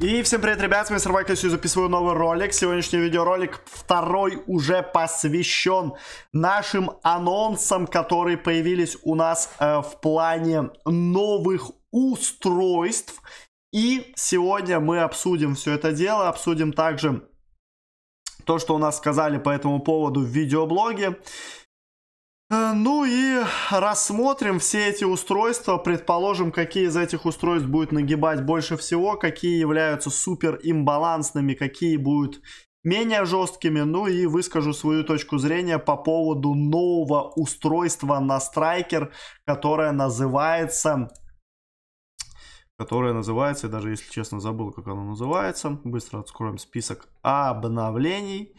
И всем привет, ребят, с вами Сарвайк, я записываю новый ролик. Сегодняшний видеоролик второй уже посвящен нашим анонсам, которые появились у нас э, в плане новых устройств. И сегодня мы обсудим все это дело, обсудим также то, что у нас сказали по этому поводу в видеоблоге. Э, ну и рассмотрим все эти устройства, предположим, какие из этих устройств будет нагибать больше всего, какие являются супер имбалансными, какие будут менее жесткими, ну и выскажу свою точку зрения по поводу нового устройства на страйкер, которое называется которое называется, даже если честно забыл, как оно называется, быстро откроем список обновлений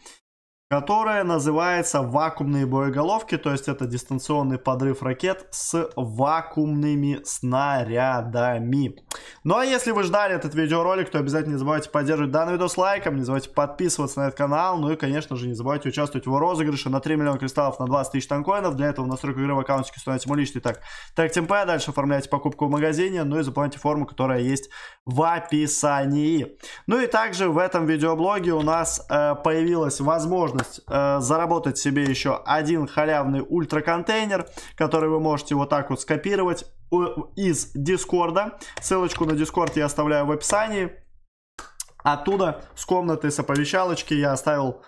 которая называется вакуумные боеголовки, то есть это дистанционный подрыв ракет с вакуумными снарядами. Ну а если вы ждали этот видеоролик, то обязательно не забывайте поддерживать данный видос лайком, не забывайте подписываться на этот канал, ну и конечно же не забывайте участвовать в розыгрыше на 3 миллиона кристаллов на 20 тысяч танкоинов, для этого в настройку игры в аккаунте становится мой личный так так темп, а дальше оформляйте покупку в магазине, ну и заполняйте форму, которая есть в описании. Ну и также в этом видеоблоге у нас э, появилась возможность возможность э, заработать себе еще один халявный ультра-контейнер, который вы можете вот так вот скопировать э, из Дискорда. Ссылочку на Дискорд я оставляю в описании. Оттуда с комнаты, с оповещалочки я оставил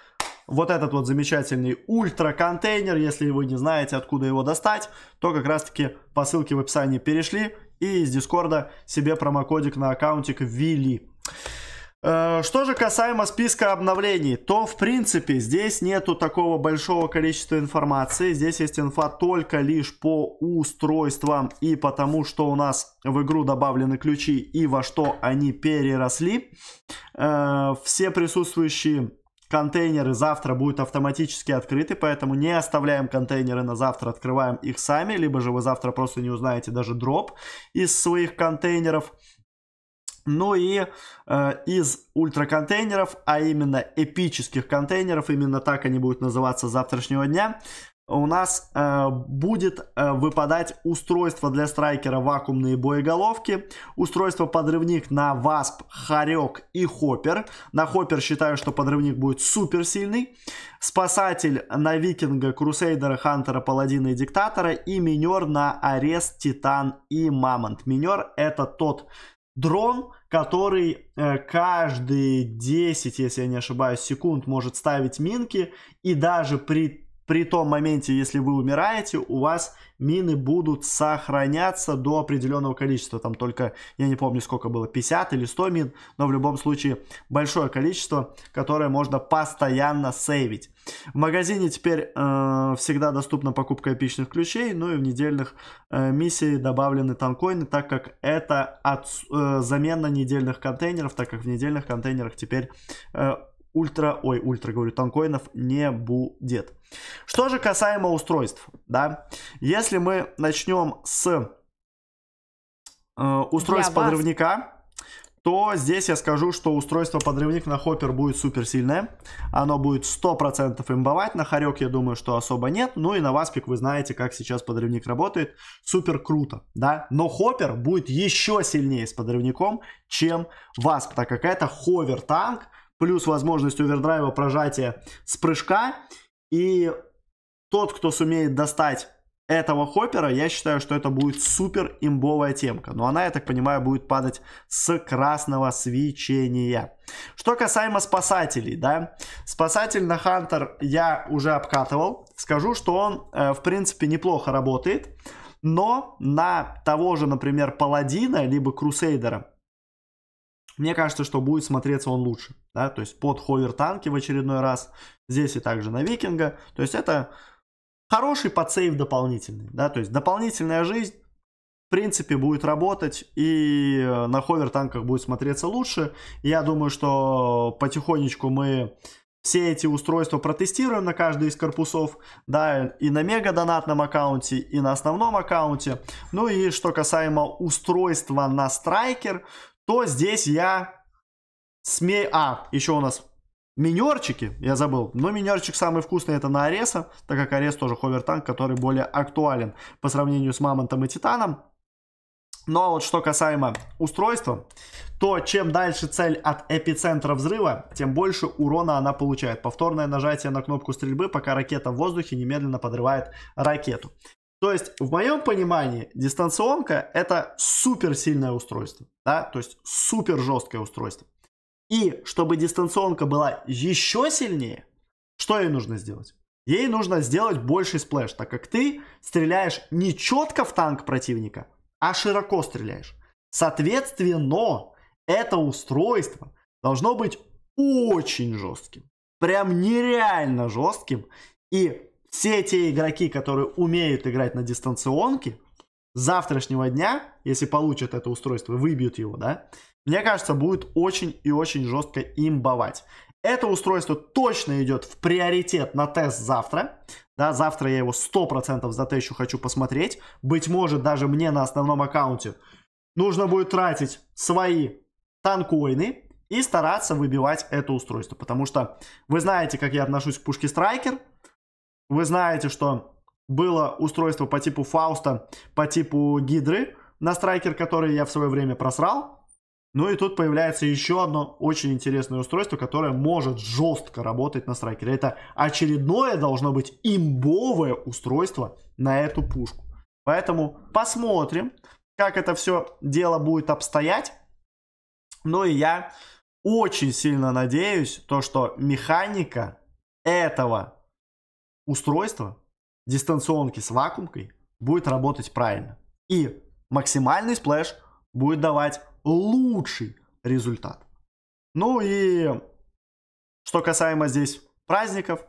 вот этот вот замечательный ультра-контейнер. Если вы не знаете, откуда его достать, то как раз-таки по ссылке в описании перешли и из Дискорда себе промокодик на аккаунтик ввели. Э, что же касаемо списка обновлений, то в принципе здесь нету такого большого количества информации. Здесь есть инфа только лишь по устройствам и потому, что у нас в игру добавлены ключи и во что они переросли. Э, все присутствующие контейнеры завтра будут автоматически открыты, поэтому не оставляем контейнеры на завтра, открываем их сами, либо же вы завтра просто не узнаете даже дроп из своих контейнеров. Ну и э, из ультраконтейнеров, а именно эпических контейнеров, именно так они будут называться с завтрашнего дня, у нас э, будет э, выпадать устройство для страйкера вакуумные боеголовки, устройство подрывник на Васп, Харек и Хоппер. На Хоппер считаю, что подрывник будет супер сильный. Спасатель на Викинга, Крусейдера, Хантера, Паладина и Диктатора. И минер на Арест, Титан и Мамонт. Минер это тот дрон, который э, каждые 10, если я не ошибаюсь, секунд может ставить минки, и даже при при том моменте, если вы умираете, у вас мины будут сохраняться до определенного количества. Там только, я не помню, сколько было, 50 или 100 мин, но в любом случае большое количество, которое можно постоянно сейвить. В магазине теперь э, всегда доступна покупка эпичных ключей, ну и в недельных э, миссии добавлены танкоины, так как это от, э, замена недельных контейнеров, так как в недельных контейнерах теперь... Э, ультра, ой, ультра, говорю, танкоинов не будет. Что же касаемо устройств, да, если мы начнем с э, устройств подрывника, то здесь я скажу, что устройство подрывник на хоппер будет супер сильное. Оно будет 100% имбовать. На хорек, я думаю, что особо нет. Ну и на васпик вы знаете, как сейчас подрывник работает. Супер круто, да. Но хоппер будет еще сильнее с подрывником, чем васп, так как это ховер-танк, плюс возможность овердрайва прожатия с прыжка. И тот, кто сумеет достать этого хоппера, я считаю, что это будет супер имбовая темка. Но она, я так понимаю, будет падать с красного свечения. Что касаемо спасателей, да. Спасатель на Хантер я уже обкатывал. Скажу, что он, э, в принципе, неплохо работает. Но на того же, например, Паладина, либо Крусейдера, мне кажется, что будет смотреться он лучше, да, то есть под ховер танки в очередной раз, здесь и также на викинга, то есть это хороший подсейв дополнительный, да, то есть дополнительная жизнь, в принципе, будет работать и э, на ховер танках будет смотреться лучше. Я думаю, что потихонечку мы все эти устройства протестируем на каждый из корпусов, да, и на мега-донатном аккаунте, и на основном аккаунте. Ну и что касаемо устройства на страйкер, то здесь я смею... А, еще у нас минерчики, я забыл. Но минерчик самый вкусный это на Ареса, так как Арес тоже ховертанк, который более актуален по сравнению с Мамонтом и Титаном. Ну а вот что касаемо устройства, то чем дальше цель от эпицентра взрыва, тем больше урона она получает. Повторное нажатие на кнопку стрельбы, пока ракета в воздухе, немедленно подрывает ракету. То есть, в моем понимании, дистанционка это супер сильное устройство, да, то есть супер жесткое устройство. И чтобы дистанционка была еще сильнее, что ей нужно сделать? Ей нужно сделать больший сплэш, так как ты стреляешь не четко в танк противника, а широко стреляешь. Соответственно, это устройство должно быть очень жестким. Прям нереально жестким. И все те игроки, которые умеют играть на дистанционке, завтрашнего дня, если получат это устройство, выбьют его, да, мне кажется, будет очень и очень жестко им имбовать. Это устройство точно идет в приоритет на тест завтра. Да, завтра я его 100% затещу, хочу посмотреть. Быть может, даже мне на основном аккаунте нужно будет тратить свои танкоины и стараться выбивать это устройство. Потому что вы знаете, как я отношусь к пушке Страйкер – вы знаете, что было устройство по типу Фауста, по типу Гидры на страйкер, который я в свое время просрал. Ну и тут появляется еще одно очень интересное устройство, которое может жестко работать на страйкере. Это очередное должно быть имбовое устройство на эту пушку. Поэтому посмотрим, как это все дело будет обстоять. Ну и я очень сильно надеюсь, то, что механика этого устройство дистанционки с вакуумкой будет работать правильно. И максимальный сплэш будет давать лучший результат. Ну и что касаемо здесь праздников,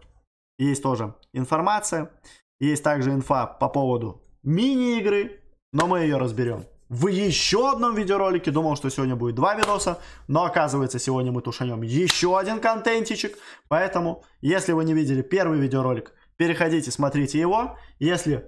есть тоже информация. Есть также инфа по поводу мини-игры, но мы ее разберем. В еще одном видеоролике думал, что сегодня будет два видоса, но оказывается сегодня мы тушанем еще один контентичек. Поэтому, если вы не видели первый видеоролик, Переходите, смотрите его. Если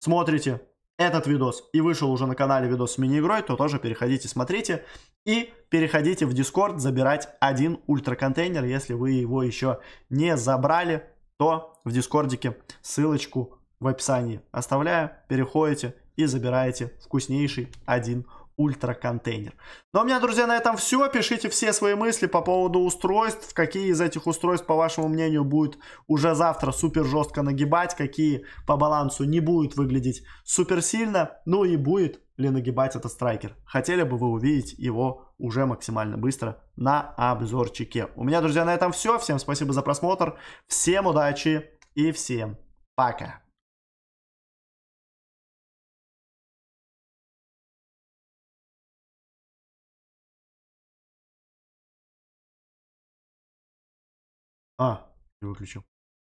смотрите этот видос и вышел уже на канале видос с мини-игрой, то тоже переходите, смотрите. И переходите в Discord забирать один ультраконтейнер. Если вы его еще не забрали, то в Дискордике ссылочку в описании оставляю. Переходите и забираете вкуснейший один ультра ультраконтейнер. Ну а у меня, друзья, на этом все. Пишите все свои мысли по поводу устройств. Какие из этих устройств, по вашему мнению, будет уже завтра супер жестко нагибать. Какие по балансу не будет выглядеть супер сильно. Ну и будет ли нагибать этот страйкер. Хотели бы вы увидеть его уже максимально быстро на обзорчике. У меня, друзья, на этом все. Всем спасибо за просмотр. Всем удачи и всем пока. А, не выключил.